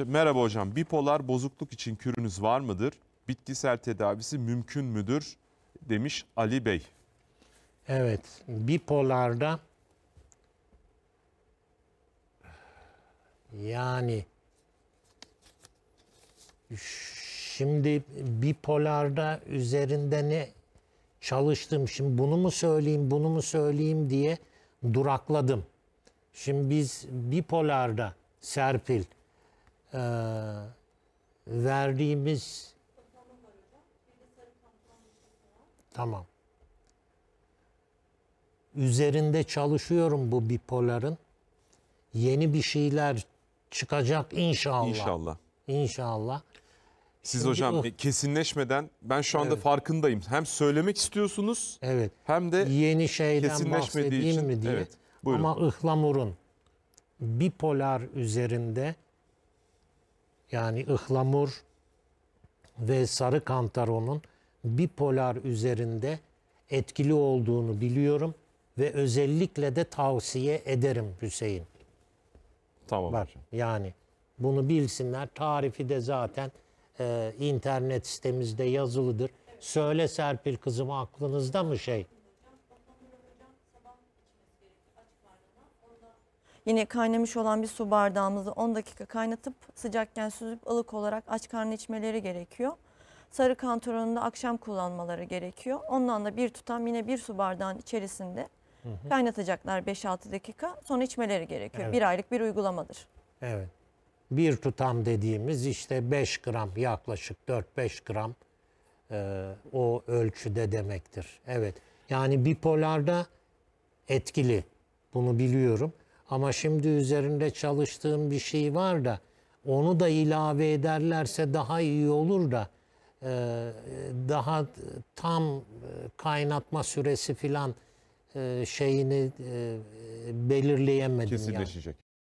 E, merhaba hocam. Bipolar bozukluk için kürünüz var mıdır? Bitkisel tedavisi mümkün müdür? Demiş Ali Bey. Evet. Bipolarda yani şimdi bipolarda üzerinde ne çalıştım. Şimdi bunu mu söyleyeyim, bunu mu söyleyeyim diye durakladım. Şimdi biz bipolarda Serpil e, verdiğimiz tamam üzerinde çalışıyorum bu bipoların yeni bir şeyler çıkacak inşallah. inşallah İnşallah. Siz Şimdi hocam o... E, kesinleşmeden ben şu anda evet. farkındayım. Hem söylemek istiyorsunuz evet. hem de yeni şeyden kesinleşmediği için. mi diye. Evet, buyurun. Ama ıhlamurun bipolar üzerinde yani ıhlamur ve sarı kantaronun bipolar üzerinde etkili olduğunu biliyorum ve özellikle de tavsiye ederim Hüseyin. Tamam. Var. Yani bunu bilsinler. Tarifi de zaten e, internet sitemizde yazılıdır. Söyle Serpil kızım aklınızda mı şey? Yine kaynamış olan bir su bardağımızı 10 dakika kaynatıp sıcakken süzüp ılık olarak aç karnı içmeleri gerekiyor. Sarı kantaronunu da akşam kullanmaları gerekiyor. Ondan da bir tutam yine bir su bardağın içerisinde hı hı. kaynatacaklar 5-6 dakika. Sonra içmeleri gerekiyor. Evet. Bir aylık bir uygulamadır. Evet. Bir tutam dediğimiz işte 5 gram yaklaşık 4-5 gram e, o ölçüde demektir. Evet. Yani bipolarda etkili. Bunu biliyorum. Ama şimdi üzerinde çalıştığım bir şey var da onu da ilave ederlerse daha iyi olur da e, daha tam e, kaynatma süresi filan e, şeyini belirleyemedim. Kesinleşecek. Yani.